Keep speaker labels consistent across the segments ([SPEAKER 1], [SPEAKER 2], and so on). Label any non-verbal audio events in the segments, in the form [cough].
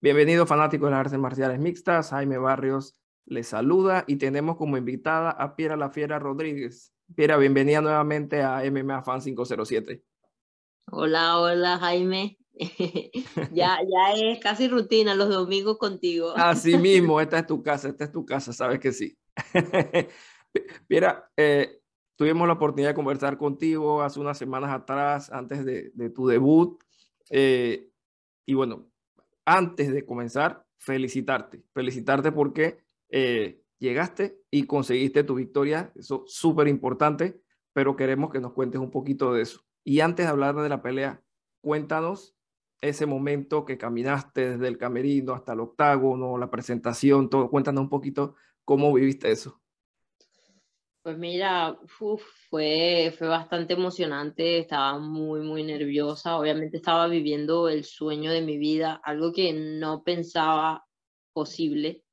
[SPEAKER 1] Bienvenido, fanáticos de las artes marciales mixtas. Jaime Barrios les saluda y tenemos como invitada a Piera La Fiera Rodríguez. Piera, bienvenida nuevamente a MMA Fan 507.
[SPEAKER 2] Hola, hola Jaime. [laughs] ya, ya es casi rutina los domingos contigo. Así [laughs] mismo,
[SPEAKER 1] esta es tu casa, esta es tu casa, sabes que sí. [laughs] Piera, eh, tuvimos la oportunidad de conversar contigo hace unas semanas atrás, antes de, tu debut. Eh, y bueno, antes de comenzar, felicitarte. Felicitarte porque eh, llegaste y conseguiste tu victoria. Eso es súper importante, pero queremos que nos cuentes un poquito de eso. Y antes de hablar de la pelea, cuéntanos ese momento que caminaste desde el camerino hasta el octágono, la presentación, todo. Cuéntanos un poquito cómo viviste eso.
[SPEAKER 2] Pues mira, fue, fue bastante emocionante, estaba muy, muy nerviosa, obviamente estaba viviendo el sueño de mi vida, algo que no pensaba posible,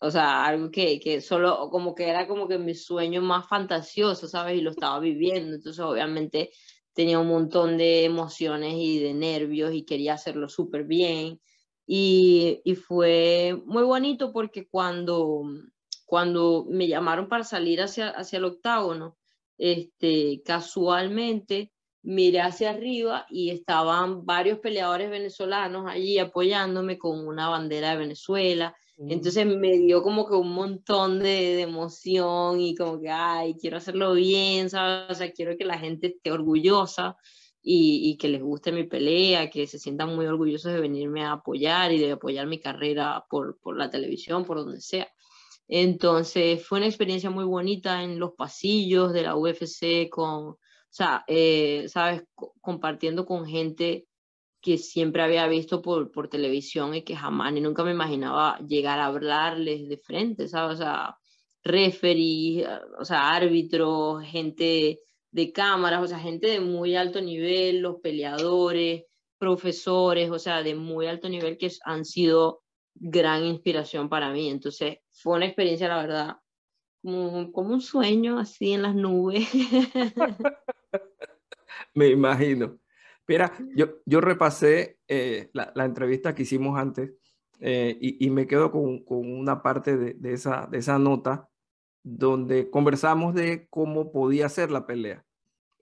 [SPEAKER 2] o sea, algo que, que solo como que era como que mi sueño más fantasioso, ¿sabes? Y lo estaba viviendo, entonces obviamente tenía un montón de emociones y de nervios y quería hacerlo súper bien. Y, y fue muy bonito porque cuando cuando me llamaron para salir hacia, hacia el octágono, este, casualmente miré hacia arriba y estaban varios peleadores venezolanos allí apoyándome con una bandera de Venezuela. Mm. Entonces me dio como que un montón de, emoción y como que, ay, quiero hacerlo bien, ¿sabes? O sea, quiero que la gente esté orgullosa y, que les guste mi pelea, que se sientan muy orgullosos de venirme a apoyar y de apoyar mi carrera por la televisión, por donde sea. Entonces fue una experiencia muy bonita en los pasillos de la UFC, con, eh, sabes, compartiendo con gente que siempre había visto por, televisión y que jamás ni nunca me imaginaba llegar a hablarles de frente, ¿sabes? O sea, eh, sea, árbitros, gente de cámaras, o sea, gente de muy alto nivel, los peleadores, profesores, o sea, de muy alto nivel que han sido gran inspiración para mí. Entonces fue una experiencia, la verdad, como, un sueño así en las nubes. [laughs]
[SPEAKER 1] Me imagino. pero yo, yo repasé eh, la, entrevista que hicimos antes eh, y, me quedo con, una parte de, esa, de esa nota donde conversamos de cómo podía ser la pelea.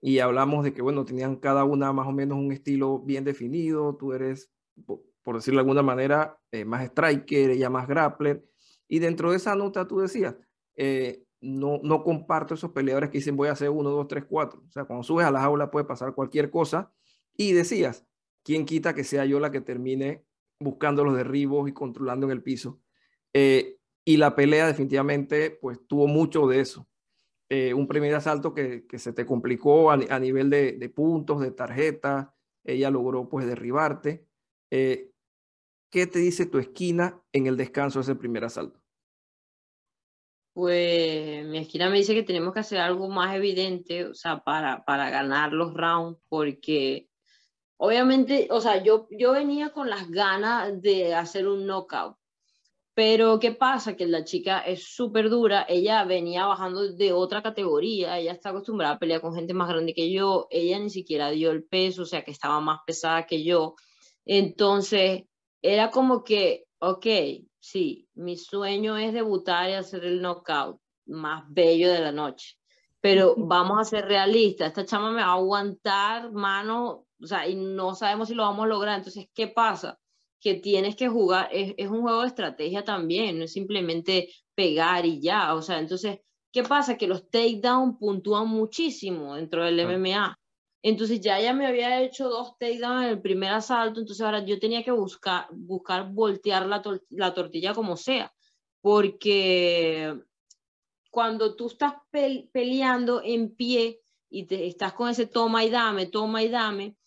[SPEAKER 1] Y hablamos de que, bueno, tenían cada una más o menos un estilo bien definido, tú eres por decirlo de alguna manera, eh, más striker, ella más grappler. Y dentro de esa nota tú decías, eh, no, no comparto esos peleadores que dicen voy a hacer uno, dos, tres, cuatro, O sea, cuando subes a la aula puede pasar cualquier cosa. Y decías, ¿quién quita que sea yo la que termine buscando los derribos y controlando en el piso? Eh, y la pelea definitivamente pues tuvo mucho de eso. un primer asalto que, se te complicó a, nivel de, puntos, de tarjetas, ella logró pues derribarte. ¿qué te dice tu esquina en el descanso de ese primer asalto?
[SPEAKER 2] Pues mi esquina me dice que tenemos que hacer algo más evidente, o sea, para, para ganar los rounds, porque obviamente, o sea, yo, yo venía con las ganas de hacer un knockout, pero ¿qué pasa? Que la chica es súper dura, ella venía bajando de otra categoría, ella está acostumbrada a pelear con gente más grande que yo, ella ni siquiera dio el peso, o sea que estaba más pesada que yo. Entonces, era como que, ok, sí, mi sueño es debutar y hacer el knockout más bello de la noche, pero vamos a ser realistas, esta chama me va a aguantar mano, o sea, y no sabemos si lo vamos a lograr, entonces, ¿qué pasa? que tienes que jugar, es, un juego de estrategia también, no es simplemente pegar y ya, o sea, entonces, ¿qué pasa? Que los takedown puntúan muchísimo dentro del MMA. Entonces ya ella me había hecho dos takedowns en el primer asalto, entonces ahora yo tenía que buscar, buscar voltear la, tortilla como sea, porque cuando tú estás peleando en pie y te estás con ese toma y dame, toma y dame,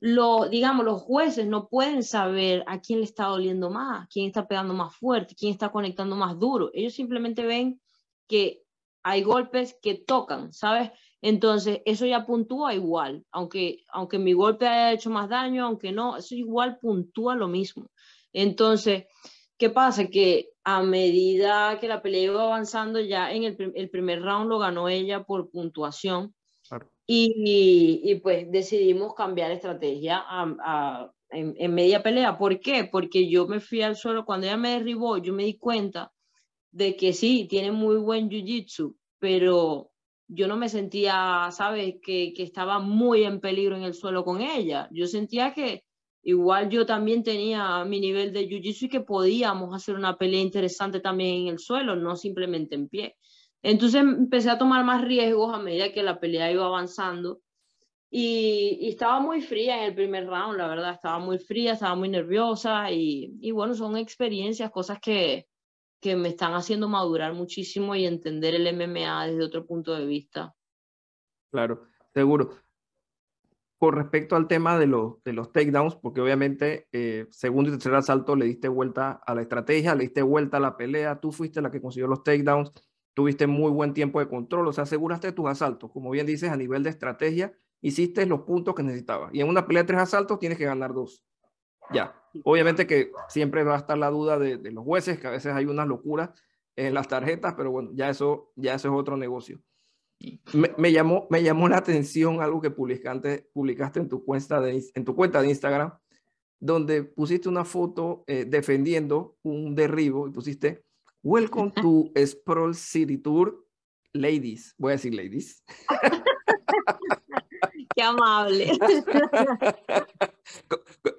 [SPEAKER 2] lo, digamos, los jueces no pueden saber a quién le está doliendo más, quién está pegando más fuerte, quién está conectando más duro. Ellos simplemente ven que hay golpes que tocan, ¿sabes? Entonces, eso ya puntúa igual, aunque, aunque mi golpe haya hecho más daño, aunque no, eso igual puntúa lo mismo. Entonces, ¿qué pasa? Que a medida que la pelea iba avanzando, ya en el, primer round lo ganó ella por puntuación. Y, y, pues decidimos cambiar estrategia en, en media pelea. ¿Por qué? Porque yo me fui al suelo, cuando ella me derribó, yo me di cuenta de que sí, tiene muy buen jiu-jitsu, pero yo no me sentía, ¿sabes?, que, estaba muy en peligro en el suelo con ella. Yo sentía que igual yo también tenía mi nivel de jiu-jitsu y que podíamos hacer una pelea interesante también en el suelo, no simplemente en pie. Entonces empecé a tomar más riesgos a medida que la pelea iba avanzando y, estaba muy fría en el primer round, la verdad, estaba muy fría, estaba muy nerviosa y bueno, son experiencias, cosas que, me están haciendo madurar muchísimo y entender el MMA desde otro punto de vista.
[SPEAKER 1] Claro, seguro. Con respecto al tema de los, de los takedowns, porque obviamente eh, segundo y tercer asalto le diste vuelta a la estrategia, le diste vuelta a la pelea, tú fuiste la que consiguió los takedowns, tuviste muy buen tiempo de control, o sea, aseguraste tus asaltos, como bien dices, a nivel de estrategia, hiciste los puntos que necesitabas. Y en una pelea de tres asaltos tienes que ganar dos. Ya, obviamente que siempre va a estar la duda de, los jueces, que a veces hay unas locuras en las tarjetas, pero bueno, ya eso, ya eso es otro negocio. Me, llamó, me llamó la atención algo que publicaste, publicaste en, tu cuenta de, en tu cuenta de Instagram, donde pusiste una foto eh, defendiendo un derribo y pusiste Welcome [laughs] to Sprawl City Tour, ladies. Voy a decir ladies. [laughs]
[SPEAKER 2] Qué amable. [laughs]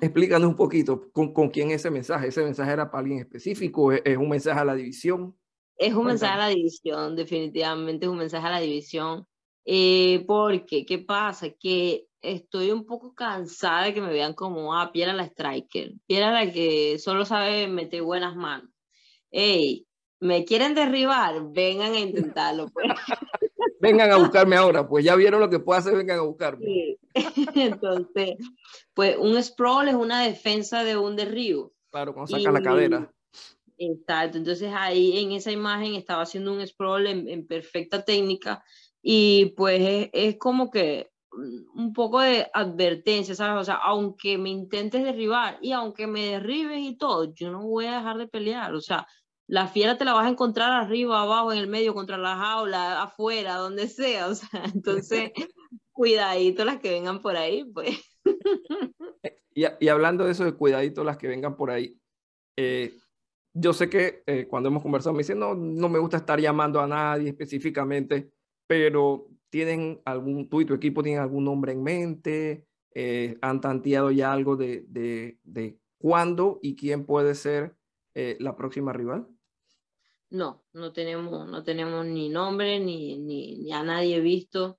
[SPEAKER 1] Explícanos un poquito con, con quién ese mensaje. ¿Ese mensaje era para alguien específico? ¿Es, es un mensaje a la división?
[SPEAKER 2] Es un mensaje a la división, definitivamente es un mensaje a la división. Eh, porque, ¿qué pasa? Que estoy un poco cansada de que me vean como, ah, Piera la striker, Piera la que solo sabe meter buenas manos. Ey, ¿me quieren derribar? Vengan a intentarlo. Pues. [laughs]
[SPEAKER 1] vengan a buscarme ahora, pues ya vieron lo que puedo hacer, vengan a buscarme. Sí.
[SPEAKER 2] [laughs] Entonces, pues un sprawl es una defensa de un derribo.
[SPEAKER 1] Claro, cuando saca la cadera.
[SPEAKER 2] Exacto, entonces ahí en esa imagen estaba haciendo un sprawl en, perfecta técnica y pues es, como que un poco de advertencia, ¿sabes? O sea, aunque me intentes derribar y aunque me derribes y todo, yo no voy a dejar de pelear, o sea, la fiera te la vas a encontrar arriba, abajo, en el medio, contra las jaula, afuera, donde sea. [laughs] entonces, cuidadito las que vengan por ahí, pues.
[SPEAKER 1] y, hablando de eso de cuidadito las que vengan por ahí, eh, yo sé que eh, cuando hemos conversado me dicen, no, me gusta estar llamando a nadie específicamente, pero ¿tienen algún, tú y tu equipo tienen algún nombre en mente? Eh, ¿Han tanteado ya algo de, cuándo y quién puede ser la próxima rival?
[SPEAKER 2] No, no tenemos, no tenemos ni nombre ni, ni, ni a nadie visto.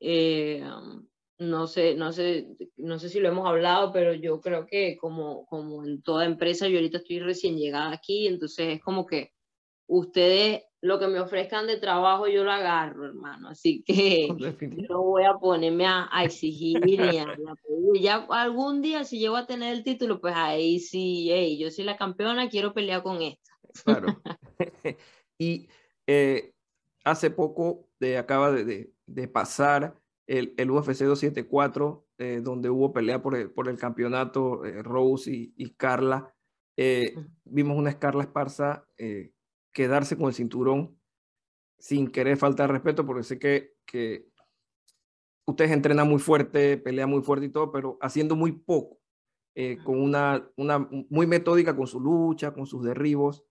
[SPEAKER 2] Eh, um, no, sé, no, sé, no sé si lo hemos hablado, pero yo creo que como, como en toda empresa, yo ahorita estoy recién llegada aquí, entonces es como que ustedes lo que me ofrezcan de trabajo yo lo agarro, hermano. Así que [laughs] no voy a ponerme a, exigir ni a, pedir. Ya algún día si llego a tener el título, pues ahí sí, yo soy la campeona, quiero pelear con esto, Claro.
[SPEAKER 1] [laughs] y eh, hace poco eh, acaba de, pasar el, el UFC 274, eh, donde hubo pelea por el, campeonato Rose y, Carla. vimos una Carla Esparza quedarse con el cinturón sin querer faltar respeto, porque sé que, ustedes entrenan muy fuerte, pelean muy fuerte y todo, pero haciendo muy poco, con una, una muy metódica con su lucha, con sus derribos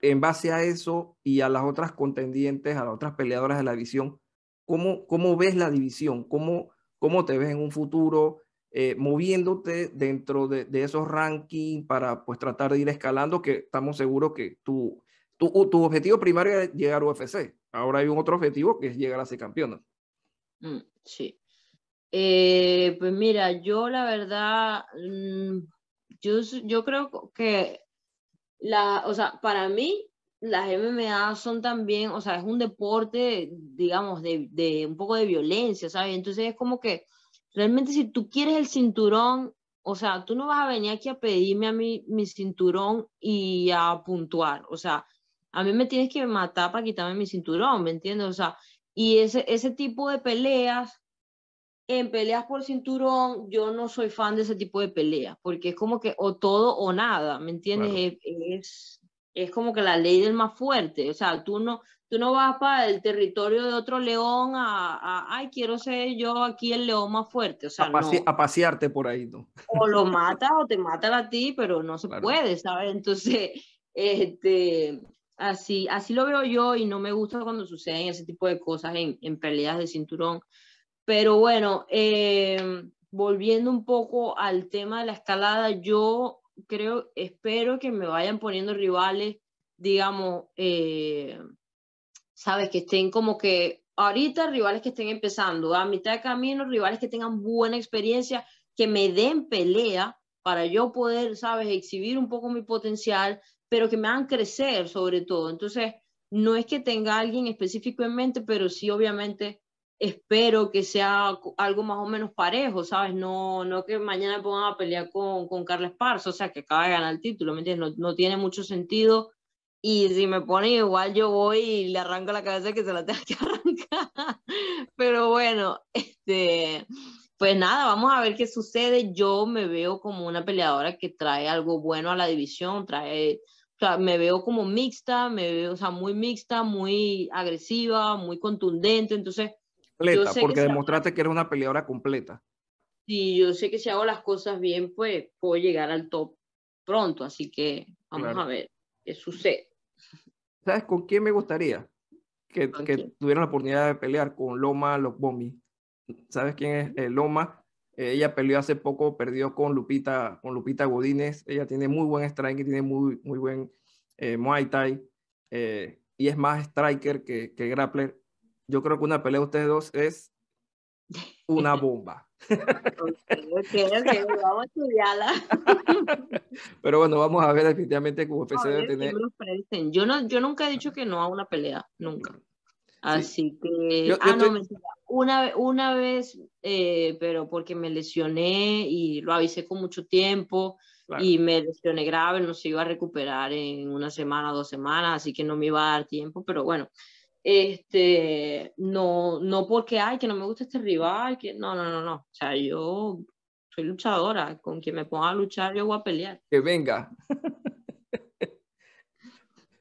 [SPEAKER 1] en base a eso y a las otras contendientes, a las otras peleadoras de la división, ¿cómo, cómo ves la división? ¿Cómo, ¿Cómo te ves en un futuro eh, moviéndote dentro de, esos rankings para pues tratar de ir escalando? Que estamos seguros que tu, tu, tu objetivo primario es llegar a UFC. Ahora hay un otro objetivo que es llegar a ser campeona.
[SPEAKER 2] Mm, sí. Eh, pues mira, yo la verdad, mm, yo, yo creo que la, o sea, para mí las MMA son también, o sea, es un deporte, digamos, de, un poco de violencia, ¿sabes? Entonces es como que realmente si tú quieres el cinturón, o sea, tú no vas a venir aquí a pedirme a mí mi cinturón y a puntuar, o sea, a mí me tienes que matar para quitarme mi cinturón, ¿me entiendes? O sea, y ese, ese tipo de peleas en peleas por cinturón, yo no soy fan de ese tipo de peleas, porque es como que o todo o nada, ¿me entiendes? E, es, es, como que la ley del más fuerte, o sea, tú no, tú no vas para el territorio de otro león a, ay, quiero ser yo aquí el león más fuerte, o sea, a, no.
[SPEAKER 1] a pasearte por ahí, ¿no?
[SPEAKER 2] O lo [laughs] mata o te matan a ti, pero no se puede, ¿sabes? Entonces, este... Así, así lo veo yo y no me gusta cuando suceden ese tipo de cosas en, en peleas de cinturón. Pero bueno, eh, volviendo un poco al tema de la escalada, yo creo, espero que me vayan poniendo rivales, digamos, eh, sabes, que estén como que ahorita rivales que estén empezando, a mitad de camino, rivales que tengan buena experiencia, que me den pelea para yo poder, sabes, exhibir un poco mi potencial, pero que me hagan crecer sobre todo. Entonces, no es que tenga alguien específico en mente, pero sí obviamente espero que sea algo más o menos parejo, ¿sabes? No, no que mañana me pongan a pelear con, con Carlos o sea, que acaba de ganar el título, ¿me No, tiene mucho sentido. Y si me pone igual, yo voy y le arranco la cabeza que se la tenga que [laughs] arrancar. Pero bueno, este, pues nada, vamos a ver qué sucede. Yo me veo como una peleadora que trae algo bueno a la división, trae, o sea, me veo como mixta, me veo, o sea, muy mixta, muy agresiva, muy contundente. Entonces, porque demostraste
[SPEAKER 1] que eres una peleadora completa.
[SPEAKER 2] Sí, yo sé que si hago las cosas bien, pues puedo llegar al top pronto, así que vamos a ver qué sucede.
[SPEAKER 1] ¿Sabes con quién me gustaría que, que tuvieran la oportunidad de pelear? Con Loma bombi ¿Sabes quién es eh, Loma? Eh, ella peleó hace poco, perdió con Lupita, con Lupita Godínez. Ella tiene muy buen y tiene muy, muy buen eh, Muay Thai. y es más striker que, que grappler yo creo que una pelea de ustedes dos es una [laughs] bomba.
[SPEAKER 2] okay, vamos a estudiarla. [laughs]
[SPEAKER 1] Pero bueno, vamos a ver definitivamente cómo empecé a tener.
[SPEAKER 2] Yo, no, yo nunca he dicho que no a una pelea, nunca. Así que, ah, Una, una vez, eh, pero porque me lesioné y lo avisé con mucho tiempo y me lesioné grave, no se iba a recuperar en una semana, dos semanas, así que no me iba a dar tiempo, pero bueno, este, no, no porque, ay, que no me gusta este rival, que no, no, no, no. O sea, yo soy luchadora, con quien me ponga a luchar yo voy a pelear.
[SPEAKER 1] Que venga.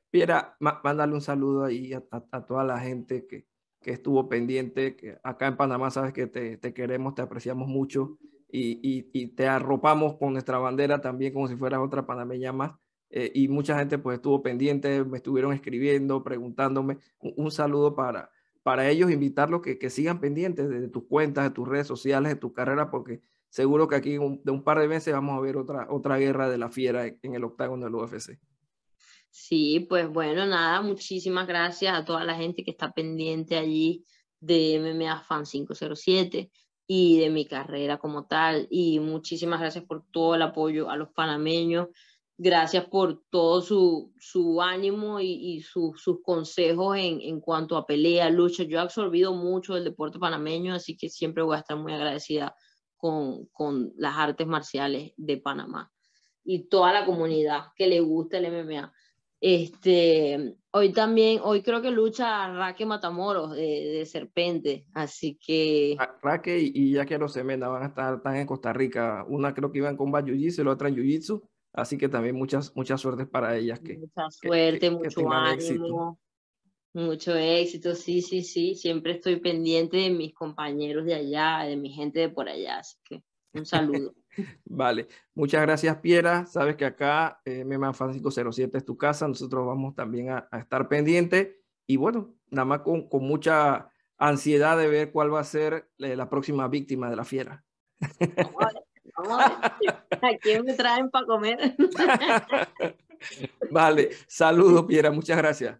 [SPEAKER 1] Piera, [laughs] mándale un saludo ahí a, toda la gente que, estuvo pendiente, que acá en Panamá sabes que te, queremos, te apreciamos mucho y, y, te arropamos con nuestra bandera también como si fueras otra panameña más. Eh, y mucha gente pues estuvo pendiente, me estuvieron escribiendo, preguntándome. Un, saludo para, para ellos, invitarlos que, que sigan pendientes de, tus cuentas, de tus redes sociales, de tu carrera, porque seguro que aquí de un par de meses vamos a ver otra, otra guerra de la fiera e, en el octágono del UFC.
[SPEAKER 2] Sí, pues bueno, nada, muchísimas gracias a toda la gente que está pendiente allí de MMA Fan 507 y de mi carrera como tal. Y muchísimas gracias por todo el apoyo a los panameños, Gracias por todo su, su ánimo y, y sus consejos en, en, cuanto a pelea, lucha. Yo he absorbido mucho del deporte panameño, así que siempre voy a estar muy agradecida con, con las artes marciales de Panamá y toda la comunidad que le gusta el MMA. Este, hoy también, hoy creo que lucha Raque Matamoros de, Serpente,
[SPEAKER 1] así que... Ah, Raque y, ya que los Semena van a estar, tan en Costa Rica, una creo que iban con Jiu-Jitsu y la otra en Jiu-Jitsu, Así que también muchas, muchas suertes para ellas. Que,
[SPEAKER 2] Mucha suerte, mucho ánimo, éxito. mucho éxito, sí, sí, sí. Siempre estoy pendiente de mis compañeros de allá, de mi gente de por allá. Así que un saludo. [laughs] vale,
[SPEAKER 1] muchas gracias Piera. Sabes que acá eh, Francisco 507 es tu casa. Nosotros vamos también a, estar pendiente. Y bueno, nada más con, mucha ansiedad de ver cuál va a ser eh, la próxima víctima de la fiera.
[SPEAKER 2] [laughs] a, quién me traen para comer.
[SPEAKER 1] [laughs] vale, saludos, Piera, muchas gracias.